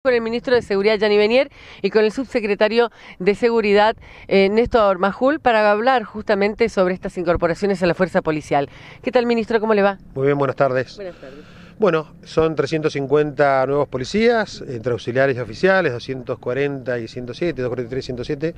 con el ministro de Seguridad, Yanni Benier, y con el subsecretario de Seguridad, eh, Néstor Majul, para hablar justamente sobre estas incorporaciones a la fuerza policial. ¿Qué tal, ministro? ¿Cómo le va? Muy bien, buenas tardes. Buenas tardes. Bueno, son 350 nuevos policías, entre auxiliares y oficiales, 240 y 107, 243 y 107,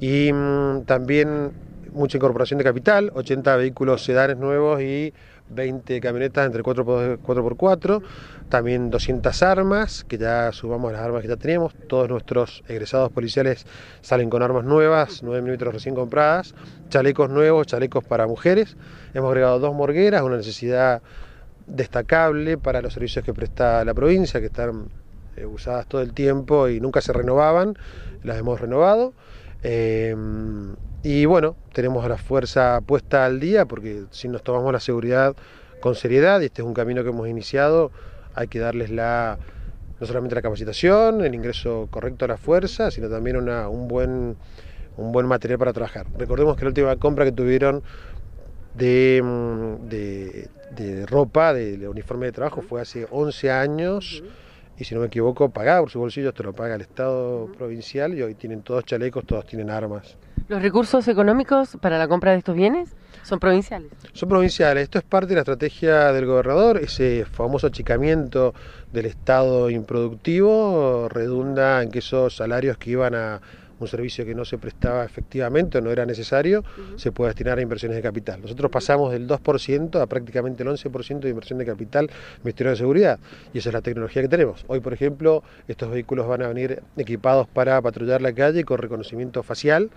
y mm, también mucha incorporación de capital, 80 vehículos sedanes nuevos y 20 camionetas entre 4x, también 200 armas, que ya subamos las armas que ya teníamos, todos nuestros egresados policiales salen con armas nuevas, 9 milímetros recién compradas, chalecos nuevos, chalecos para mujeres, hemos agregado dos morgueras, una necesidad destacable para los servicios que presta la provincia, que están eh, usadas todo el tiempo y nunca se renovaban, las hemos renovado. Em, y bueno, tenemos a la fuerza puesta al día porque si nos tomamos la seguridad con seriedad, y este es un camino que hemos iniciado, hay que darles la no solamente la capacitación, el ingreso correcto a la fuerza, sino también una, un, buen, buen material para trabajar. Recordemos que la última compra que tuvieron de, mm, de, ropa, de, uniforme de trabajo, fue hace 11 años. Y si no me equivoco, pagaba por su bolsillo, esto lo paga el Estado provincial y hoy tienen todos chalecos, todos tienen armas. ¿Los recursos económicos para la compra de estos bienes son provinciales? Son provinciales. Esto es parte de la estrategia del gobernador. Ese famoso achicamiento del Estado improductivo redunda en que esos salarios que iban a un servicio que no se prestaba efectivamente o no era necesario, se puede destinar a inversiones de capital. Nosotros pasamos del 2% a prácticamente el 11% de inversión de capital en Ministerio de Seguridad y esa es la tecnología que tenemos. Hoy, por ejemplo, estos vehículos van a venir equipados para patrullar la calle con reconocimiento facial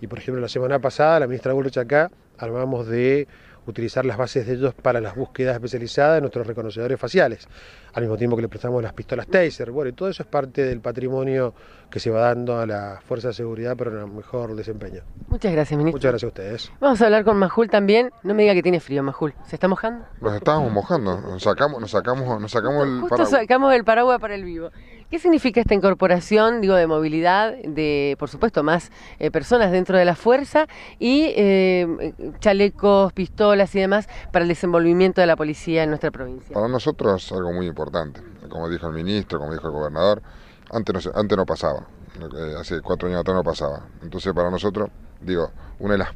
y, por ejemplo, la semana pasada la ministra Bullrich acá armamos de utilizar las bases de ellos para las búsquedas especializadas de nuestros reconocedores faciales, al mismo tiempo que le prestamos las pistolas Taser. Bueno, y todo eso es parte del patrimonio que se va dando a la Fuerza de Seguridad para un mejor desempeño. Muchas gracias, ministro. Muchas gracias a ustedes. Vamos a hablar con Majul también. No me diga que tiene frío, Majul. ¿Se está mojando? Nos estábamos mojando. Nos sacamos, nos sacamos, nos sacamos el Justo sacamos el paraguas para el vivo. ¿Qué significa esta incorporación, digo, de movilidad de, por supuesto, más eh, personas dentro de la fuerza y eh, chalecos, pistolas y demás para el desenvolvimiento de la policía en nuestra provincia? Para nosotros es algo muy importante. Como dijo el ministro, como dijo el gobernador, antes no, antes no pasaba. Hace cuatro años atrás no pasaba. Entonces, para nosotros, digo, una de las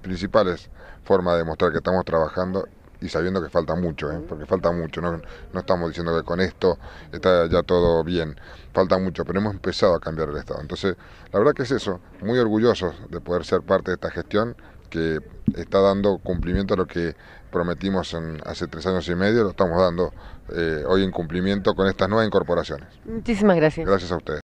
principales formas de mostrar que estamos trabajando y sabiendo que falta mucho, ¿eh? porque falta mucho, no, estamos diciendo que con esto está ya todo bien, falta mucho, pero hemos empezado a cambiar el Estado. Entonces, la verdad que es eso, muy orgullosos de poder ser parte de esta gestión que está dando cumplimiento a lo que prometimos en, hace tres años y medio, lo estamos dando eh, hoy en cumplimiento con estas nuevas incorporaciones. Muchísimas gracias. Gracias a ustedes.